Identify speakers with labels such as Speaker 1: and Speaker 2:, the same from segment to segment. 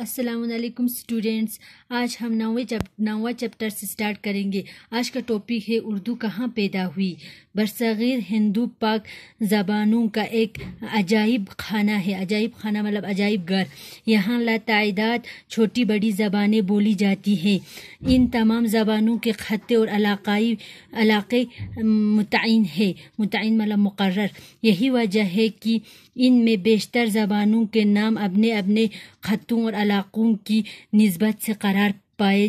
Speaker 1: Aslam students आज हम नवें चप नवा चैप्टर से स्टार्ट करेंगे आज का टॉपिक है उर्दू कहाँ पैदा हुई बरसीर हिंदू पाक जबानों का एक अजाइब खाना है अजाइब खाना मतलब अजाइब घर यहाँ लातदाद छोटी बड़ी ज़बानें बोली जाती हैं इन तमाम ज़बानों के ख़त्े और इलाकाई इलाके मतन है मतन मतलब मुकर यही वजह है कि इन में बेशतर ज़बानों के नाम अपने अपने ख़तों और इलाकों की नस्बत से करार पाए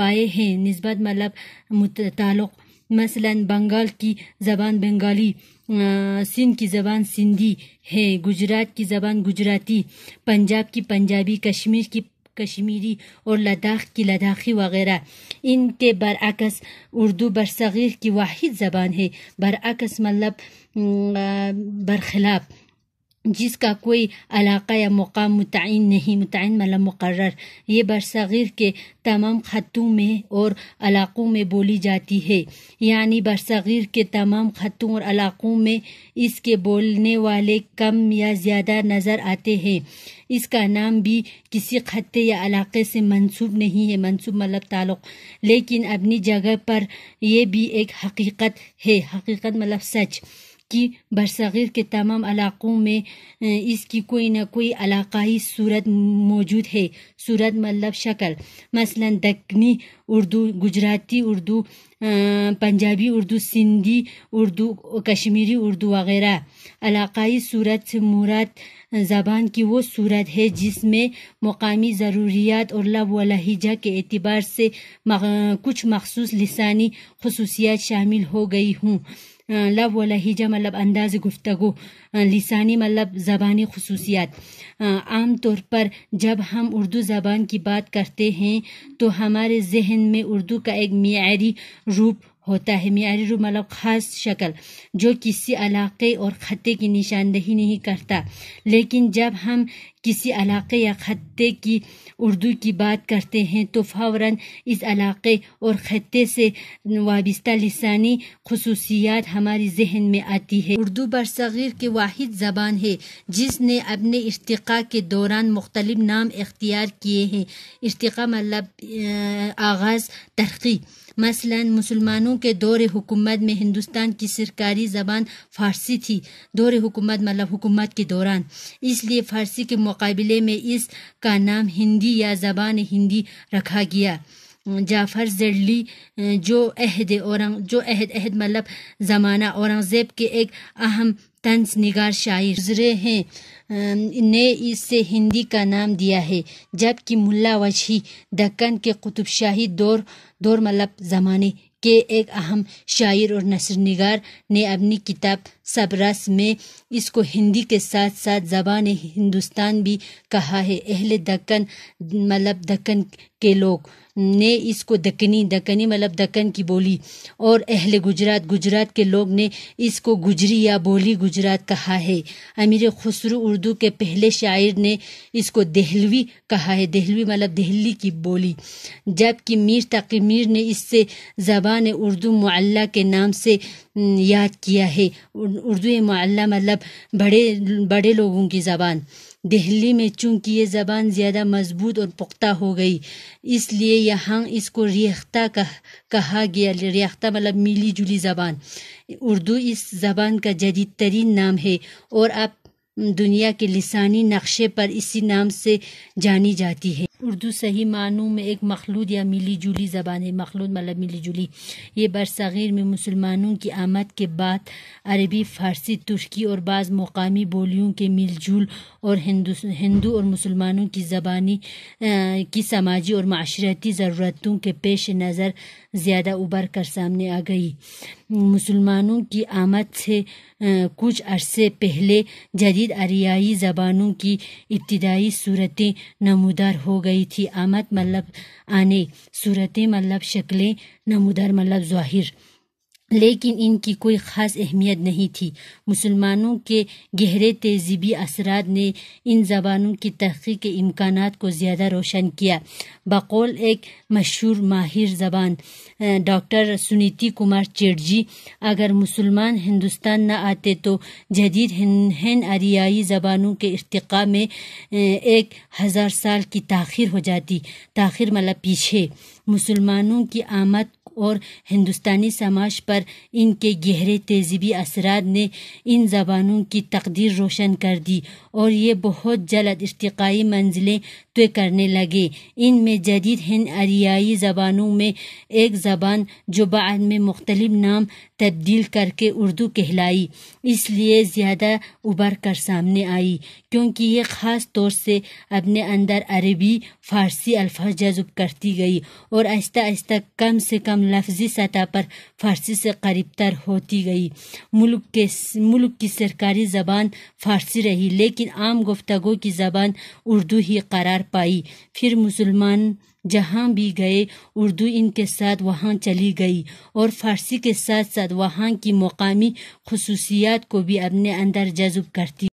Speaker 1: पाए हैं नस्बत मतलब ताल्लुक़ मसलन बंगाल की ज़बान बंगाली सिंध की ज़बान सिंधी है गुजरात की ज़बान गुजराती पंजाब की पंजाबी कश्मीर की कश्मीरी और लद्दाख की लद्दाखी वगैरह इनके बरअकस उर्दू बरसग़ीर की वाद ज़बान है बरअकस मतलब बरखिलाफ़ जिसका कोई इलाका या मकाम मुतन नहीं मुतन मतलब मुकर ये बरसग़ीर के तमाम ख़तों में और इलाक़ों में बोली जाती है यानी बरसग़ीर के तमाम ख़तों और इलाक़ों में इसके बोलने वाले कम या ज़्यादा नज़र आते हैं इसका नाम भी किसी ख़त्े या इलाक़े से मंसूब नहीं है मनसूब मतलब ताल्लुक़ लेकिन अपनी जगह पर यह भी एक हकीकत है हकीकत मतलब सच की बरसीर के तमाम इलाक़ों में इसकी कोई ना कोई इलाक़ाई सूरत मौजूद है सूरत मतलब शक्ल मसलन दक्कनी उर्दू गुजराती उर्दू पंजाबी उर्दू सिंधी उर्दू कश्मीरी उर्दू वगैरह इलाक़ाई सूरत से मुराद ज़बान की वो सूरत है जिसमें मकामी ज़रूरियात और लब व लहिजा के अतबार से मग, कुछ मखसूस लसानी खसूसियात शामिल हो गई हूँ लब व लहिजा मतलब अंदाज गुफ्तगु लसानी मतलब ज़बानी खसूसियात आम तौर पर जब हम उर्दू ज़बान की बात करते हैं तो हमारे जहन में उर्दू का एक मीरी रूप होता है मीरी मतलब ख़ास शक्ल जो किसी इलाके और ख़त्े की निशानदही नहीं करता लेकिन जब हम किसी इलाके या ख़त्े की उर्दू की बात करते हैं तो फ़ौर इस इलाके और ख़त्े से वाबस्ता लसानी खसूसियात हमारे जहन में आती है उर्दू बरसग़ीर की वाद ज़बान है जिसने अपने इरतका के दौरान मुख्तलिफ नाम इख्तियार किए हैं इरतका मतलब आगाज़ तरक्की मसलन मुसलमानों के दौर हुकूमत में हिंदुस्तान की सरकारी ज़बान फारसी थी दौर हुकूमत मतलब हुकूमत के दौरान इसलिए फारसी के मुकाबले में इसका नाम हिंदी या ज़बान हिंदी रखा गया जाफ़र जेडली जो अहद और जो अहद अहद मतलब ज़माना औरंगज़ेब के एक अहम तंज निगार शायर गुजरे हैं ने इसे हिंदी का नाम दिया है जबकि मुल्ला वशी दक्कन के कुतुब शाही दौर दौर मतलब ज़माने के एक अहम शायर और नसर नगार ने अपनी किताब सबरस में इसको हिंदी के साथ साथ जबान हिंदुस्तान भी कहा है अहल दक्कन मतलब दक्कन के लोग ने इसको दक्कनी दक्कनी मतलब दक्कन की बोली और अहले गुजरात गुजरात के लोग ने इसको गुजरी या बोली गुजरात कहा है अमीर खुसरू उर्दू के पहले शायर ने इसको दहलवी कहा है दहलवी मतलब दहली की बोली जबकि मीर तकी मीर ने इससे ज़बान उर्दू मुअल्ला के नाम से याद किया है उर्दू मल्ला मतलब बड़े बड़े लोगों की ज़बान दिल्ली में चूंकि ये ज़बान ज़्यादा मजबूत और पुख्ता हो गई इसलिए यहाँ इसको रिख्ता कह, कहा गया रेख्त मतलब मिली जुली ज़बान उर्दू इस ज़बान का जदीद तरीन नाम है और अब दुनिया के लसानी नक्शे पर इसी नाम से जानी जाती है उर्दू सही मानू में एक मखलूद या मिली जुली ज़बान है मखलूद मतलब मिली जुली ये बरसग़ीर में मुसलमानों की आमद के बाद अरबी फ़ारसी तुर्की और बाद मकामी बोलियों के मिलजुल और हिंदू हिंदू और मुसलमानों की ज़बानी की समाजी और माशरती ज़रूरतों के पेश नज़र ज़्यादा उभर कर सामने आ गई मुसलमानों की आमद से कुछ अरसे पहले जदीद अरियाई ज़बानों की इब्तदाई सूरतें नमूदार हो गई थी आमद मतलब आने सूरतें मतलब शक्लें नमूदार मतलब ज़ाहिर लेकिन इनकी कोई ख़ास अहमियत नहीं थी मुसलमानों के गहरे तहजीबी असरा ने इन जबानों की तहकी के इम्कान को ज़्यादा रोशन किया बकौल एक मशहूर माहिर जबान डॉक्टर सुनीति कुमार चेटजी अगर मुसलमान हिंदुस्तान न आते तो जदीद हिंद आरियाई जबानों के अर्तक़ा में एक हज़ार साल की तखिर हो जाती तखिर मतलब पीछे मुसलमानों की आमद और हिंदुस्तानी समाज पर पर इनके गहरे तहजीबी असरा ने इन जबानों की तकदीर रोशन कर दी और ये बहुत जल्द इरतकई मंजिलें तय करने लगे इनमें जदीद हिंद अरियाई जबानों में एक जबान जो बाद में मुख्तलिफ नाम तब्दील करके उर्दू कहलाई इसलिए ज़्यादा उभर कर सामने आई क्योंकि ये ख़ास तौर से अपने अंदर अरबी फ़ारसी अल्फाज जज्ब करती गई और आहिस्ता आहिस्ता कम से कम लफ्ज़ी सतह पर फ़ारसी से करीब होती गई मुल्क के मुल्क की सरकारी ज़बान फ़ारसी रही लेकिन आम गुफ्तगु की ज़बान उर्दू ही करार पाई फिर मुसलमान जहाँ भी गए उर्दू इनके साथ वहाँ चली गई और फारसी के साथ साथ वहाँ की मकामी खसूसियात को भी अपने अंदर जज्ब करती